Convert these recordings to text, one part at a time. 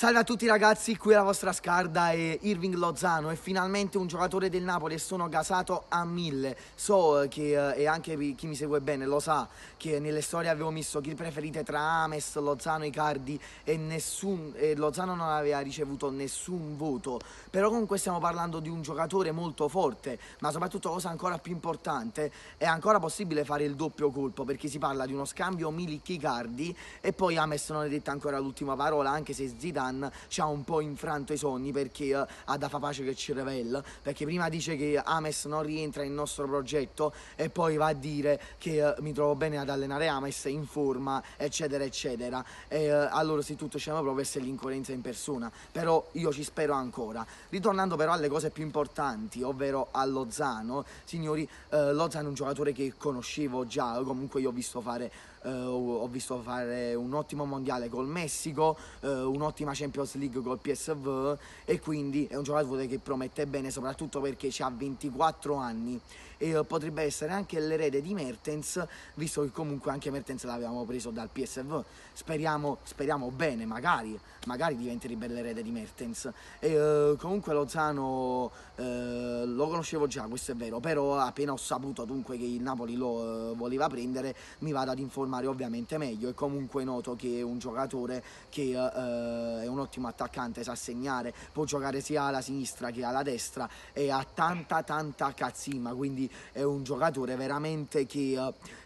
Salve a tutti ragazzi, qui è la vostra Scarda e Irving Lozano è finalmente un giocatore del Napoli e sono gasato a mille. So eh, che, eh, e anche chi mi segue bene lo sa, che nelle storie avevo messo chi preferite tra Ames, Lozano, Icardi e, nessun, e Lozano non aveva ricevuto nessun voto. Però comunque stiamo parlando di un giocatore molto forte, ma soprattutto cosa ancora più importante, è ancora possibile fare il doppio colpo perché si parla di uno scambio Milik-Icardi e poi Ames non è detta ancora l'ultima parola anche se Zidane Zidane ci ha un po' infranto i sogni perché uh, ha da fa pace che ci revela, perché prima dice che Ames non rientra nel nostro progetto e poi va a dire che uh, mi trovo bene ad allenare Ames in forma, eccetera, eccetera. E uh, allora se tutto c'è proprio questa è l'incoerenza in persona, però io ci spero ancora. Ritornando però alle cose più importanti, ovvero a Lozano, signori, Lozano è un giocatore che conoscevo già, comunque io ho visto fare, ho visto fare un ottimo mondiale col Messico, un'ottima Champions League col PSV e quindi è un giocatore che promette bene soprattutto perché ha 24 anni e eh, potrebbe essere anche l'erede di Mertens, visto che comunque anche Mertens l'avevamo preso dal PSV. Speriamo, speriamo bene, magari, magari diventerebbe l'erede di Mertens. E, eh, comunque Lozano eh, lo conoscevo già, questo è vero, però appena ho saputo dunque che il Napoli lo eh, voleva prendere, mi vado ad informare ovviamente meglio e comunque noto che è un giocatore che eh, eh, è un ottimo attaccante, sa segnare, può giocare sia alla sinistra che alla destra e ha tanta tanta cazzima, quindi è un giocatore veramente che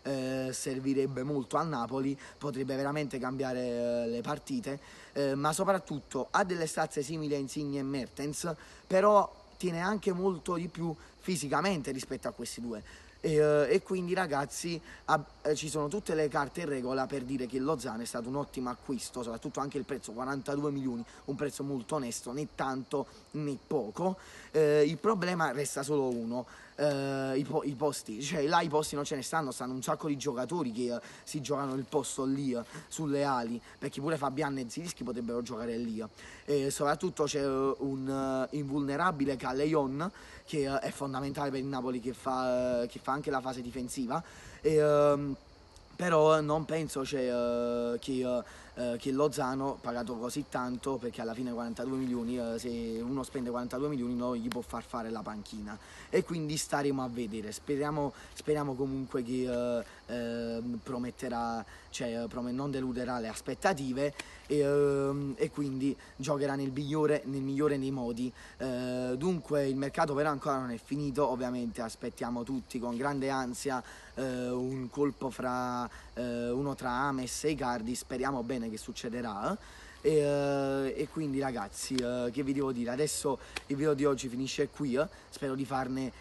eh, eh, servirebbe molto al Napoli, potrebbe veramente cambiare eh, le partite, eh, ma soprattutto ha delle stazze simili a Insigne e Mertens, però tiene anche molto di più fisicamente rispetto a questi due. E, eh, e, quindi ragazzi ab- eh, ci sono tutte le carte in regola per dire che Lozano è stato un ottimo acquisto soprattutto anche il prezzo 42 milioni un prezzo molto onesto né tanto né poco eh, il problema resta solo uno eh, i, i, posti, cioè là i posti non ce ne stanno, stanno un sacco di giocatori che eh, si giocano il posto lì eh, sulle ali, perché pure Fabian e Zilischi potrebbero giocare lì. Eh. E soprattutto c'è eh, un uh, invulnerabile Calleon che uh, è fondamentale per il Napoli che fa, uh, che fa anche la fase difensiva. E, ehm, però non penso cioè, che eh, che Lozano pagato così tanto perché alla fine 42 milioni, eh, se uno spende 42 milioni non gli può far fare la panchina e quindi staremo a vedere, speriamo, speriamo comunque che eh, ehm, prometterà, cioè, eh, prom non deluderà le aspettative e, ehm, e quindi giocherà nel migliore, nel migliore dei modi. Eh, dunque il mercato però ancora non è finito, ovviamente aspettiamo tutti con grande ansia eh, un colpo fra, uno tra Ames e Icardi, speriamo bene situazione che succederà. Eh? E, eh, e quindi ragazzi, eh, che vi devo dire? Adesso il video di oggi finisce qui, spero di farne,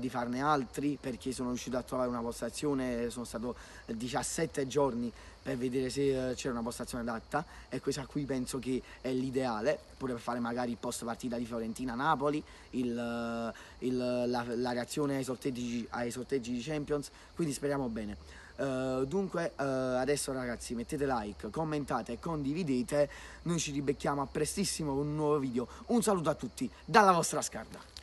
di farne altri perché sono riuscito a trovare una postazione, sono stato 17 giorni per vedere se eh, c'era una postazione adatta e questa qui penso che è l'ideale pure per fare magari il post partita di Fiorentina-Napoli eh, la, la, reazione ai sorteggi, ai sorteggi di Champions quindi speriamo bene Uh, dunque uh, adesso ragazzi mettete like, commentate, condividete, noi ci ribecchiamo a prestissimo con un nuovo video, un saluto a tutti dalla vostra scarda.